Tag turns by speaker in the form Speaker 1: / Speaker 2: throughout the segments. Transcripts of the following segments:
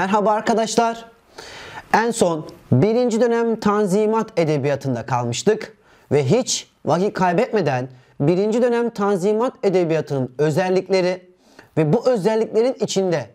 Speaker 1: Merhaba arkadaşlar. En son birinci dönem Tanzimat edebiyatında kalmıştık ve hiç vakit kaybetmeden birinci dönem Tanzimat edebiyatının özellikleri ve bu özelliklerin içinde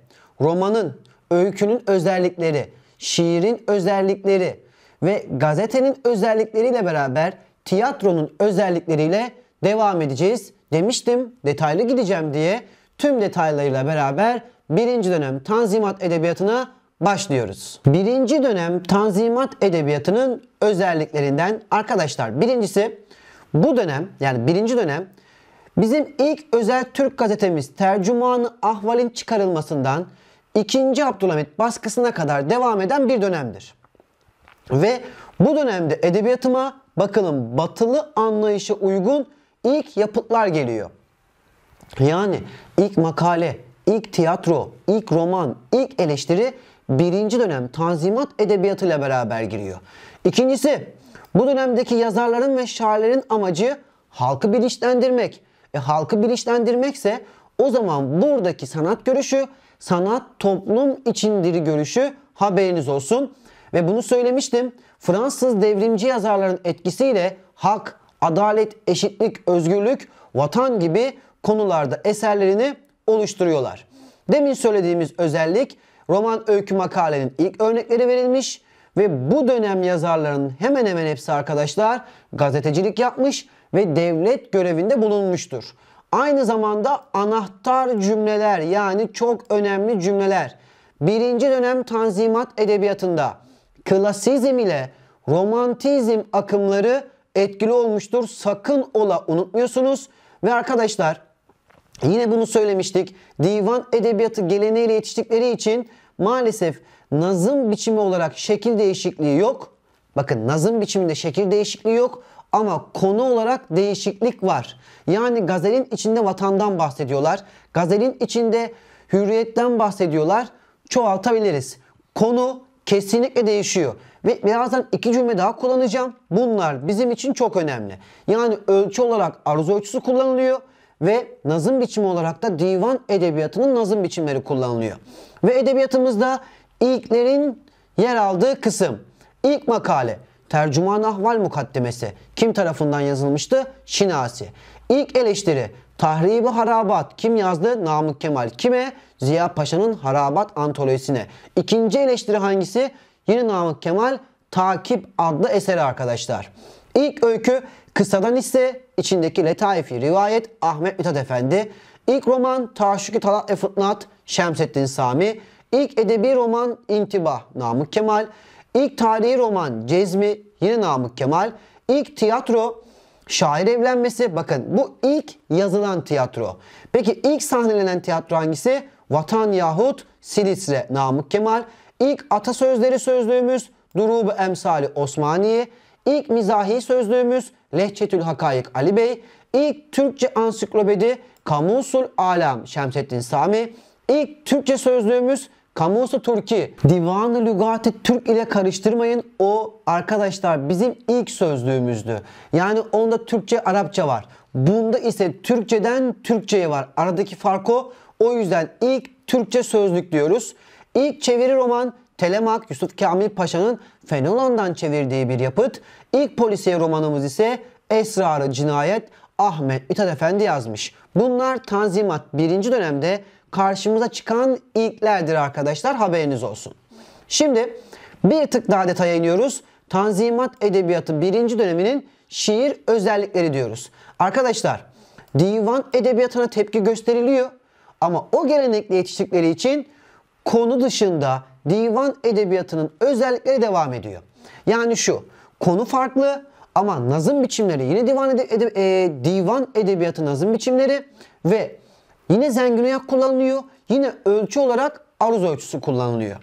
Speaker 1: romanın, öykünün özellikleri, şiirin özellikleri ve gazetenin özellikleriyle beraber tiyatronun özellikleriyle devam edeceğiz demiştim. Detaylı gideceğim diye tüm detaylarıyla beraber birinci dönem Tanzimat Edebiyatı'na başlıyoruz. Birinci dönem Tanzimat Edebiyatı'nın özelliklerinden arkadaşlar birincisi bu dönem yani birinci dönem bizim ilk özel Türk gazetemiz Tercümanı Ahval'in çıkarılmasından 2. Abdülhamit baskısına kadar devam eden bir dönemdir. Ve bu dönemde edebiyatıma bakalım batılı anlayışa uygun ilk yapıtlar geliyor. Yani ilk makale, ilk tiyatro, ilk roman, ilk eleştiri birinci dönem tanzimat edebiyatıyla beraber giriyor. İkincisi bu dönemdeki yazarların ve şairlerin amacı halkı bilinçlendirmek. E, halkı bilinçlendirmekse o zaman buradaki sanat görüşü, sanat toplum içindir görüşü haberiniz olsun. Ve bunu söylemiştim. Fransız devrimci yazarların etkisiyle hak, adalet, eşitlik, özgürlük, vatan gibi konularda eserlerini oluşturuyorlar. Demin söylediğimiz özellik roman öykü makalenin ilk örnekleri verilmiş ve bu dönem yazarlarının hemen hemen hepsi arkadaşlar gazetecilik yapmış ve devlet görevinde bulunmuştur. Aynı zamanda anahtar cümleler yani çok önemli cümleler. Birinci dönem tanzimat edebiyatında klasizm ile romantizm akımları etkili olmuştur. Sakın ola unutmuyorsunuz. Ve arkadaşlar Yine bunu söylemiştik. Divan edebiyatı geleneğiyle yetiştikleri için maalesef nazım biçimi olarak şekil değişikliği yok. Bakın nazım biçiminde şekil değişikliği yok ama konu olarak değişiklik var. Yani gazelin içinde vatandan bahsediyorlar. Gazelin içinde hürriyetten bahsediyorlar. Çoğaltabiliriz. Konu kesinlikle değişiyor. Ve birazdan iki cümle daha kullanacağım. Bunlar bizim için çok önemli. Yani ölçü olarak arzu ölçüsü kullanılıyor ve nazım biçimi olarak da divan edebiyatının nazım biçimleri kullanılıyor. Ve edebiyatımızda ilklerin yer aldığı kısım. İlk makale Tercüman Ahval Mukaddemesi kim tarafından yazılmıştı? Şinasi. İlk eleştiri Tahribi Harabat kim yazdı? Namık Kemal. Kime? Ziya Paşa'nın Harabat antolojisine. İkinci eleştiri hangisi? Yine Namık Kemal Takip adlı eseri arkadaşlar. İlk öykü Kısadan ise içindeki letaifi rivayet Ahmet Mithat Efendi, ilk roman Taşüki Talat ve Fıtnat Şemsettin Sami, ilk edebi roman İntibah Namık Kemal, ilk tarihi roman Cezmi yine Namık Kemal, ilk tiyatro Şair evlenmesi bakın bu ilk yazılan tiyatro. Peki ilk sahnelenen tiyatro hangisi? Vatan yahut Silisre Namık Kemal. İlk atasözleri sözlüğümüz Durubu Emsali Osmaniye. İlk mizahi sözlüğümüz Lehçetül Hakayık Ali Bey, ilk Türkçe ansiklopedi Kamusul Alam Şemsettin Sami, ilk Türkçe sözlüğümüz Kamusu Türki. Divanı Lügati Türk ile karıştırmayın. O arkadaşlar bizim ilk sözlüğümüzdü. Yani onda Türkçe Arapça var. Bunda ise Türkçeden Türkçeye var. Aradaki fark o. O yüzden ilk Türkçe sözlük diyoruz. İlk çeviri roman Telemak Yusuf Kamil Paşa'nın Fenelon'dan çevirdiği bir yapıt. İlk polisiye romanımız ise Esrarı Cinayet Ahmet Mithat Efendi yazmış. Bunlar Tanzimat 1. dönemde karşımıza çıkan ilklerdir arkadaşlar haberiniz olsun. Şimdi bir tık daha detaya iniyoruz. Tanzimat Edebiyatı 1. döneminin şiir özellikleri diyoruz. Arkadaşlar divan edebiyatına tepki gösteriliyor ama o gelenekle yetiştikleri için konu dışında divan edebiyatının özellikleri devam ediyor. Yani şu, konu farklı ama nazım biçimleri yine divan, ede, e, divan edebiyatı nazım biçimleri ve yine zenginoyak kullanılıyor. Yine ölçü olarak aruz ölçüsü kullanılıyor.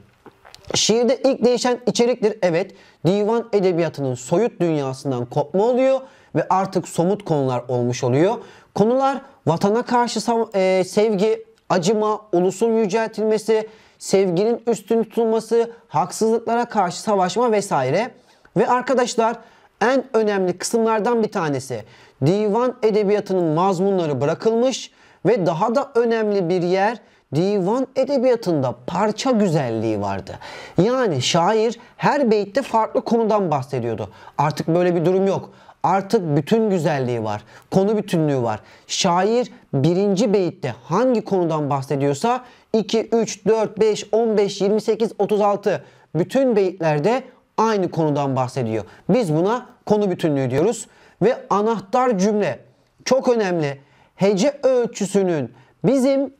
Speaker 1: Şiirde ilk değişen içeriktir. Evet, divan edebiyatının soyut dünyasından kopma oluyor ve artık somut konular olmuş oluyor. Konular vatana karşı e, sevgi, acıma, ulusun yüceltilmesi, sevginin üstün tutulması, haksızlıklara karşı savaşma vesaire. Ve arkadaşlar en önemli kısımlardan bir tanesi divan edebiyatının mazmunları bırakılmış ve daha da önemli bir yer divan edebiyatında parça güzelliği vardı. Yani şair her beytte farklı konudan bahsediyordu. Artık böyle bir durum yok. Artık bütün güzelliği var. Konu bütünlüğü var. Şair birinci beyitte hangi konudan bahsediyorsa 2, 3, 4, 5, 15, 28, 36 bütün beyitlerde aynı konudan bahsediyor. Biz buna konu bütünlüğü diyoruz. Ve anahtar cümle çok önemli. Hece ölçüsünün bizim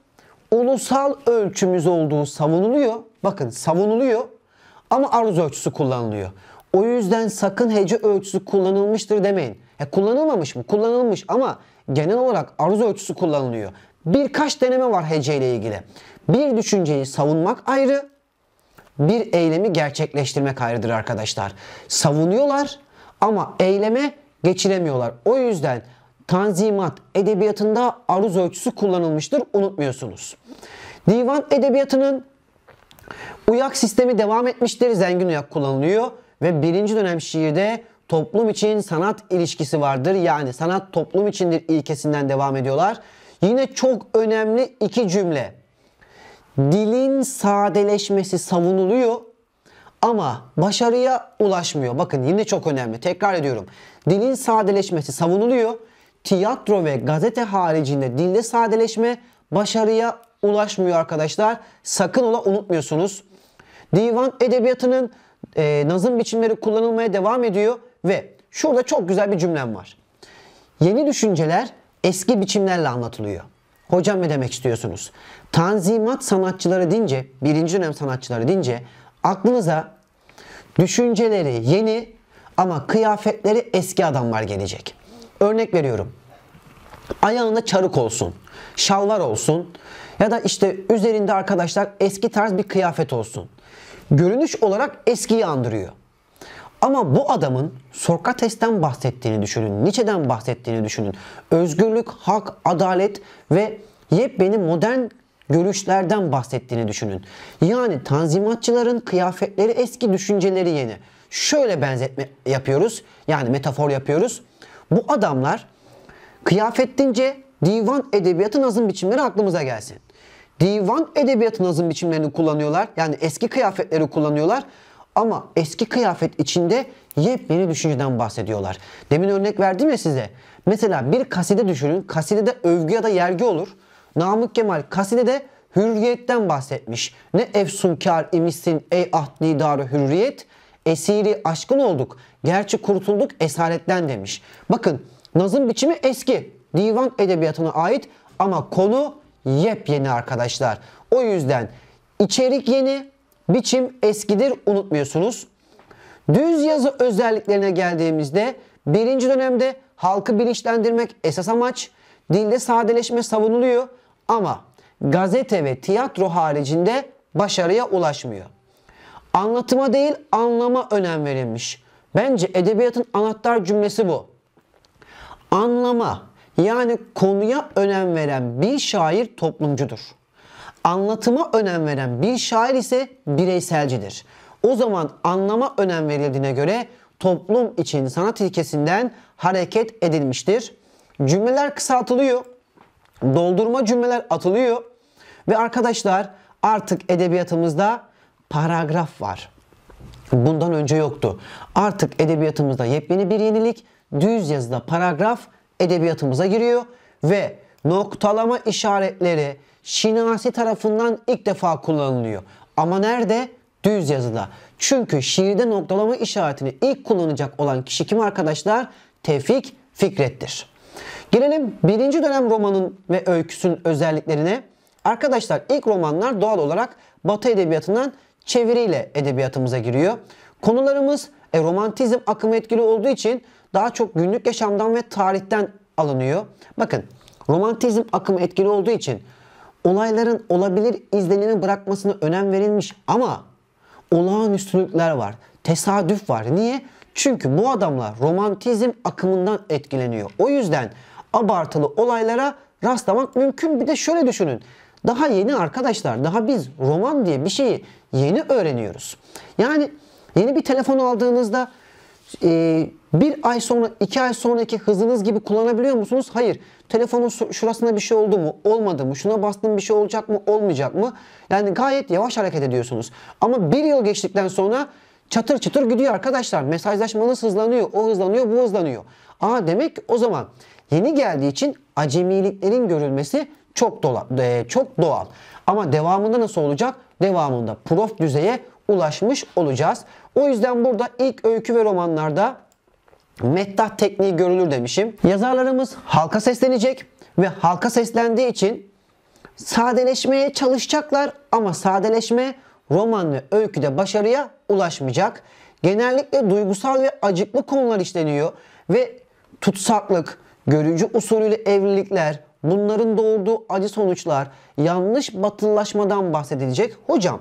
Speaker 1: ulusal ölçümüz olduğu savunuluyor. Bakın savunuluyor ama aruz ölçüsü kullanılıyor. O yüzden sakın hece ölçüsü kullanılmıştır demeyin. E, kullanılmamış mı? Kullanılmış ama genel olarak aruz ölçüsü kullanılıyor. Birkaç deneme var hece ile ilgili. Bir düşünceyi savunmak ayrı, bir eylemi gerçekleştirmek ayrıdır arkadaşlar. Savunuyorlar ama eyleme geçiremiyorlar. O yüzden Tanzimat edebiyatında aruz ölçüsü kullanılmıştır. Unutmuyorsunuz. Divan edebiyatının uyak sistemi devam etmiştir. Zengin uyak kullanılıyor ve birinci dönem şiirde toplum için sanat ilişkisi vardır. Yani sanat toplum içindir ilkesinden devam ediyorlar. Yine çok önemli iki cümle. Dilin sadeleşmesi savunuluyor ama başarıya ulaşmıyor. Bakın yine çok önemli. Tekrar ediyorum. Dilin sadeleşmesi savunuluyor. Tiyatro ve gazete haricinde dilde sadeleşme başarıya ulaşmıyor arkadaşlar. Sakın ola unutmuyorsunuz. Divan edebiyatının e, nazım biçimleri kullanılmaya devam ediyor ve şurada çok güzel bir cümlem var. Yeni düşünceler eski biçimlerle anlatılıyor. Hocam ne demek istiyorsunuz? Tanzimat sanatçıları deyince, birinci dönem sanatçıları deyince aklınıza düşünceleri yeni ama kıyafetleri eski adamlar gelecek. Örnek veriyorum. Ayağında çarık olsun, şalvar olsun ya da işte üzerinde arkadaşlar eski tarz bir kıyafet olsun. Görünüş olarak eskiyi andırıyor. Ama bu adamın Sokrates'ten bahsettiğini düşünün, Nietzsche'den bahsettiğini düşünün. Özgürlük, hak, adalet ve yepyeni modern görüşlerden bahsettiğini düşünün. Yani tanzimatçıların kıyafetleri eski, düşünceleri yeni. Şöyle benzetme yapıyoruz, yani metafor yapıyoruz. Bu adamlar kıyafettince divan edebiyatı nazım biçimleri aklımıza gelsin. Divan edebiyatı nazım biçimlerini kullanıyorlar. Yani eski kıyafetleri kullanıyorlar ama eski kıyafet içinde yepyeni düşünceden bahsediyorlar. Demin örnek verdim ya size. Mesela bir kaside düşünün. Kaside de övgü ya da yergi olur. Namık Kemal kaside de hürriyetten bahsetmiş. Ne efsunkar imişsin ey ahdi darı hürriyet. Esiri aşkın olduk. Gerçi kurtulduk esaretten demiş. Bakın nazım biçimi eski. Divan edebiyatına ait ama konu yepyeni arkadaşlar. O yüzden içerik yeni, biçim eskidir unutmuyorsunuz. Düz yazı özelliklerine geldiğimizde birinci dönemde halkı bilinçlendirmek esas amaç, dilde sadeleşme savunuluyor ama gazete ve tiyatro haricinde başarıya ulaşmıyor. Anlatıma değil anlama önem verilmiş. Bence edebiyatın anahtar cümlesi bu. Anlama yani konuya önem veren bir şair toplumcudur. Anlatıma önem veren bir şair ise bireyselcidir. O zaman anlama önem verildiğine göre toplum için sanat ilkesinden hareket edilmiştir. Cümleler kısaltılıyor. Doldurma cümleler atılıyor. Ve arkadaşlar artık edebiyatımızda paragraf var. Bundan önce yoktu. Artık edebiyatımızda yepyeni bir yenilik düz yazıda paragraf edebiyatımıza giriyor ve noktalama işaretleri Şinasi tarafından ilk defa kullanılıyor. Ama nerede? Düz yazıda. Çünkü şiirde noktalama işaretini ilk kullanacak olan kişi kim arkadaşlar? Tevfik Fikret'tir. Gelelim birinci dönem romanın ve öyküsünün özelliklerine. Arkadaşlar ilk romanlar doğal olarak Batı edebiyatından çeviriyle edebiyatımıza giriyor. Konularımız e, romantizm akımı etkili olduğu için daha çok günlük yaşamdan ve tarihten alınıyor. Bakın Romantizm akımı etkili olduğu için olayların olabilir izlenimi bırakmasına önem verilmiş ama olağanüstülükler var. Tesadüf var. Niye? Çünkü bu adamlar romantizm akımından etkileniyor. O yüzden abartılı olaylara rastlamak mümkün. Bir de şöyle düşünün. Daha yeni arkadaşlar, daha biz roman diye bir şeyi yeni öğreniyoruz. Yani yeni bir telefon aldığınızda e, bir ay sonra, iki ay sonraki hızınız gibi kullanabiliyor musunuz? Hayır. Telefonun şurasına bir şey oldu mu? Olmadı mı? Şuna bastım bir şey olacak mı? Olmayacak mı? Yani gayet yavaş hareket ediyorsunuz. Ama bir yıl geçtikten sonra çatır çatır gidiyor arkadaşlar. Mesajlaşmanız hızlanıyor. O hızlanıyor, bu hızlanıyor. Aa demek o zaman yeni geldiği için acemiliklerin görülmesi çok, dola, e, çok doğal. Ama devamında nasıl olacak? Devamında prof düzeye ulaşmış olacağız. O yüzden burada ilk öykü ve romanlarda meddah tekniği görülür demişim. Yazarlarımız halka seslenecek ve halka seslendiği için sadeleşmeye çalışacaklar ama sadeleşme roman ve öyküde başarıya ulaşmayacak. Genellikle duygusal ve acıklı konular işleniyor ve tutsaklık, görücü usulüyle evlilikler, bunların doğurduğu acı sonuçlar, yanlış batılılaşmadan bahsedilecek. Hocam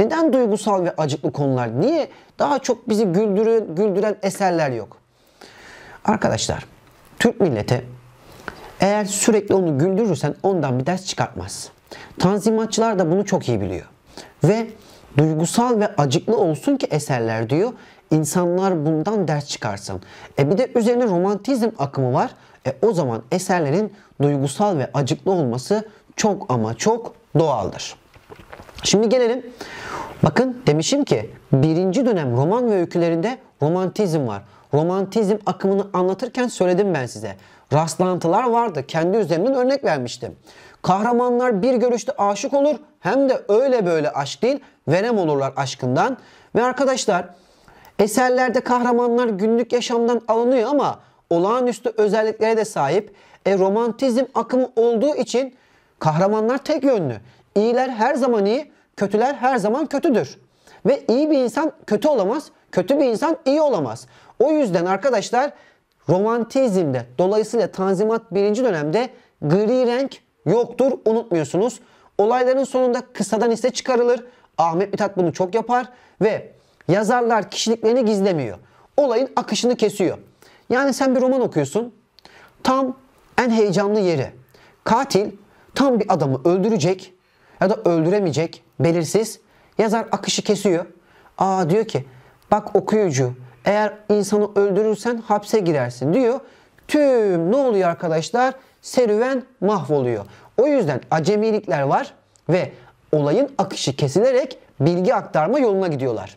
Speaker 1: neden duygusal ve acıklı konular? Niye daha çok bizi güldürün, güldüren eserler yok? Arkadaşlar, Türk milleti eğer sürekli onu güldürürsen ondan bir ders çıkartmaz. Tanzimatçılar da bunu çok iyi biliyor. Ve duygusal ve acıklı olsun ki eserler diyor. İnsanlar bundan ders çıkarsın. E bir de üzerine romantizm akımı var. E o zaman eserlerin duygusal ve acıklı olması çok ama çok doğaldır. Şimdi gelelim. Bakın demişim ki birinci dönem roman ve öykülerinde romantizm var. Romantizm akımını anlatırken söyledim ben size. Rastlantılar vardı. Kendi üzerimden örnek vermiştim. Kahramanlar bir görüşte aşık olur. Hem de öyle böyle aşk değil. Verem olurlar aşkından. Ve arkadaşlar eserlerde kahramanlar günlük yaşamdan alınıyor ama olağanüstü özelliklere de sahip. E romantizm akımı olduğu için kahramanlar tek yönlü. İyiler her zaman iyi, kötüler her zaman kötüdür. Ve iyi bir insan kötü olamaz, kötü bir insan iyi olamaz. O yüzden arkadaşlar romantizmde dolayısıyla Tanzimat birinci dönemde gri renk yoktur unutmuyorsunuz. Olayların sonunda kısadan hisse çıkarılır. Ahmet Mithat bunu çok yapar ve yazarlar kişiliklerini gizlemiyor. Olayın akışını kesiyor. Yani sen bir roman okuyorsun. Tam en heyecanlı yeri. Katil tam bir adamı öldürecek ya da öldüremeyecek belirsiz. Yazar akışı kesiyor. Aa diyor ki bak okuyucu eğer insanı öldürürsen hapse girersin diyor. Tüm ne oluyor arkadaşlar? Serüven mahvoluyor. O yüzden acemilikler var ve olayın akışı kesilerek bilgi aktarma yoluna gidiyorlar.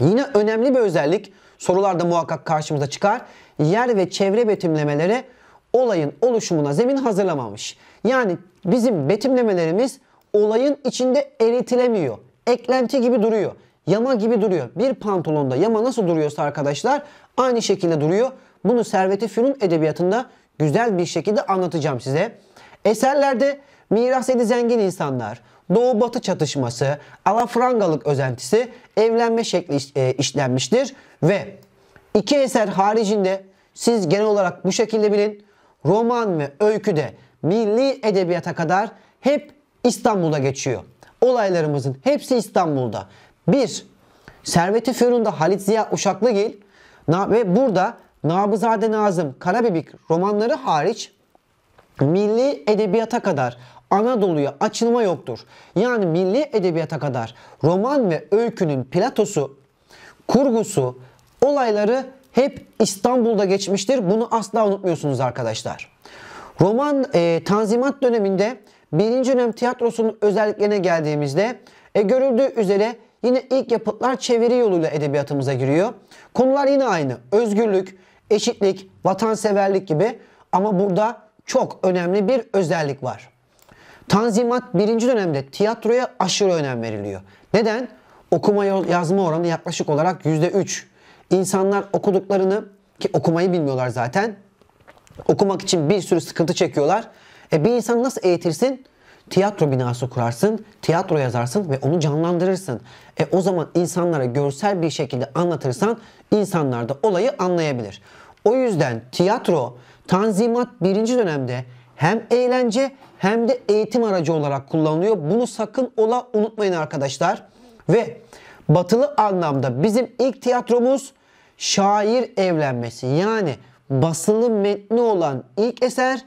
Speaker 1: Yine önemli bir özellik sorularda muhakkak karşımıza çıkar. Yer ve çevre betimlemeleri olayın oluşumuna zemin hazırlamamış. Yani bizim betimlemelerimiz olayın içinde eritilemiyor. Eklenti gibi duruyor. Yama gibi duruyor. Bir pantolonda yama nasıl duruyorsa arkadaşlar aynı şekilde duruyor. Bunu Servet-i Fünun edebiyatında güzel bir şekilde anlatacağım size. Eserlerde miras edi zengin insanlar, doğu batı çatışması, alafrangalık özentisi, evlenme şekli e, işlenmiştir ve iki eser haricinde siz genel olarak bu şekilde bilin. Roman ve öyküde milli edebiyata kadar hep İstanbul'da geçiyor. Olaylarımızın hepsi İstanbul'da. Bir, Servet-i Fünun'da Halit Ziya Uşaklıgil ve burada Nabızade Nazım Karabibik romanları hariç milli edebiyata kadar Anadolu'ya açılma yoktur. Yani milli edebiyata kadar roman ve öykünün platosu, kurgusu, olayları hep İstanbul'da geçmiştir. Bunu asla unutmuyorsunuz arkadaşlar. Roman e, Tanzimat döneminde birinci dönem tiyatrosunun özelliklerine geldiğimizde e, görüldüğü üzere yine ilk yapıtlar çeviri yoluyla edebiyatımıza giriyor. Konular yine aynı. Özgürlük, eşitlik, vatanseverlik gibi ama burada çok önemli bir özellik var. Tanzimat birinci dönemde tiyatroya aşırı önem veriliyor. Neden? Okuma yazma oranı yaklaşık olarak %3. İnsanlar okuduklarını ki okumayı bilmiyorlar zaten. Okumak için bir sürü sıkıntı çekiyorlar. E bir insanı nasıl eğitirsin? Tiyatro binası kurarsın, tiyatro yazarsın ve onu canlandırırsın. E o zaman insanlara görsel bir şekilde anlatırsan insanlar da olayı anlayabilir. O yüzden tiyatro Tanzimat birinci dönemde hem eğlence hem de eğitim aracı olarak kullanılıyor. Bunu sakın ola unutmayın arkadaşlar. Ve batılı anlamda bizim ilk tiyatromuz şair evlenmesi. Yani basılı metni olan ilk eser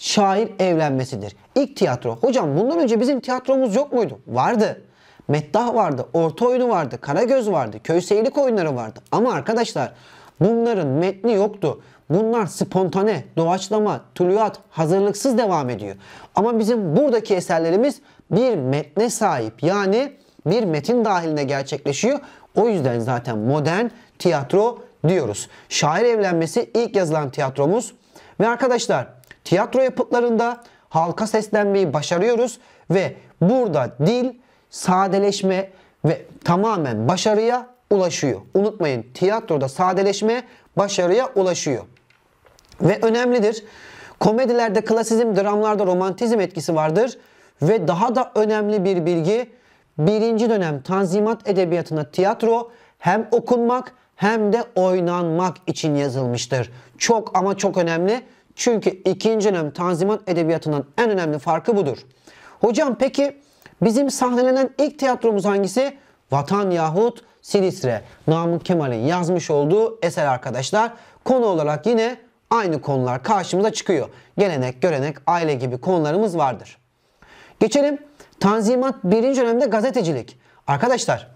Speaker 1: şair evlenmesidir. İlk tiyatro. Hocam bundan önce bizim tiyatromuz yok muydu? Vardı. Meddah vardı, orta oyunu vardı, Karagöz vardı, köy seyirlik oyunları vardı. Ama arkadaşlar bunların metni yoktu. Bunlar spontane, doğaçlama, tuluat, hazırlıksız devam ediyor. Ama bizim buradaki eserlerimiz bir metne sahip. Yani bir metin dahilinde gerçekleşiyor. O yüzden zaten modern tiyatro diyoruz. Şair evlenmesi ilk yazılan tiyatromuz. Ve arkadaşlar tiyatro yapıtlarında halka seslenmeyi başarıyoruz ve burada dil sadeleşme ve tamamen başarıya ulaşıyor. Unutmayın tiyatroda sadeleşme başarıya ulaşıyor. Ve önemlidir. Komedilerde klasizm, dramlarda romantizm etkisi vardır. Ve daha da önemli bir bilgi. Birinci dönem tanzimat edebiyatına tiyatro hem okunmak hem de oynanmak için yazılmıştır. Çok ama çok önemli. Çünkü ikinci dönem Tanzimat Edebiyatı'ndan en önemli farkı budur. Hocam peki bizim sahnelenen ilk tiyatromuz hangisi? Vatan yahut Silistre. Namık Kemal'in yazmış olduğu eser arkadaşlar. Konu olarak yine aynı konular karşımıza çıkıyor. Gelenek, görenek, aile gibi konularımız vardır. Geçelim. Tanzimat birinci dönemde gazetecilik. Arkadaşlar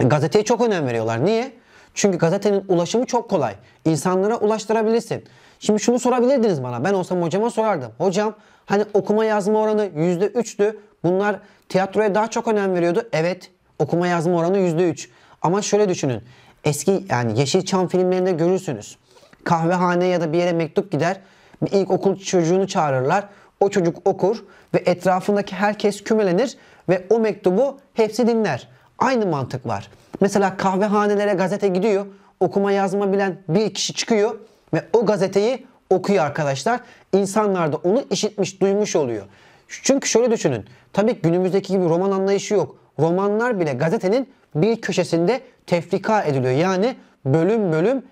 Speaker 1: gazeteye çok önem veriyorlar. Niye? Çünkü gazetenin ulaşımı çok kolay. İnsanlara ulaştırabilirsin. Şimdi şunu sorabilirdiniz bana. Ben olsam hocama sorardım. Hocam hani okuma yazma oranı %3'tü. Bunlar tiyatroya daha çok önem veriyordu. Evet okuma yazma oranı %3. Ama şöyle düşünün. Eski yani Yeşilçam filmlerinde görürsünüz. Kahvehane ya da bir yere mektup gider. Bir ilk okul çocuğunu çağırırlar. O çocuk okur ve etrafındaki herkes kümelenir ve o mektubu hepsi dinler. Aynı mantık var. Mesela kahvehanelere gazete gidiyor. Okuma yazma bilen bir kişi çıkıyor ve o gazeteyi okuyor arkadaşlar. İnsanlar da onu işitmiş, duymuş oluyor. Çünkü şöyle düşünün. Tabii günümüzdeki gibi roman anlayışı yok. Romanlar bile gazetenin bir köşesinde tefrika ediliyor. Yani bölüm bölüm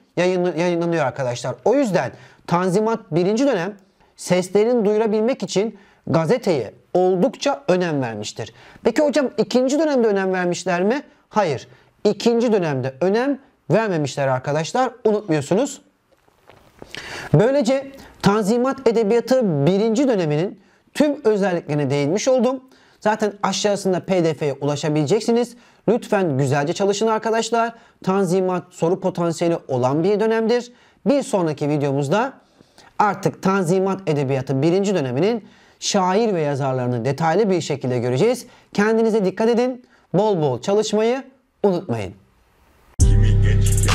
Speaker 1: yayınlanıyor arkadaşlar. O yüzden Tanzimat birinci dönem seslerini duyurabilmek için gazeteye oldukça önem vermiştir. Peki hocam ikinci dönemde önem vermişler mi? Hayır ikinci dönemde önem vermemişler arkadaşlar. Unutmuyorsunuz. Böylece Tanzimat Edebiyatı birinci döneminin tüm özelliklerine değinmiş oldum. Zaten aşağısında pdf'ye ulaşabileceksiniz. Lütfen güzelce çalışın arkadaşlar. Tanzimat soru potansiyeli olan bir dönemdir. Bir sonraki videomuzda artık Tanzimat Edebiyatı birinci döneminin şair ve yazarlarını detaylı bir şekilde göreceğiz. Kendinize dikkat edin. Bol bol çalışmayı unutmayın. Kimi geçti?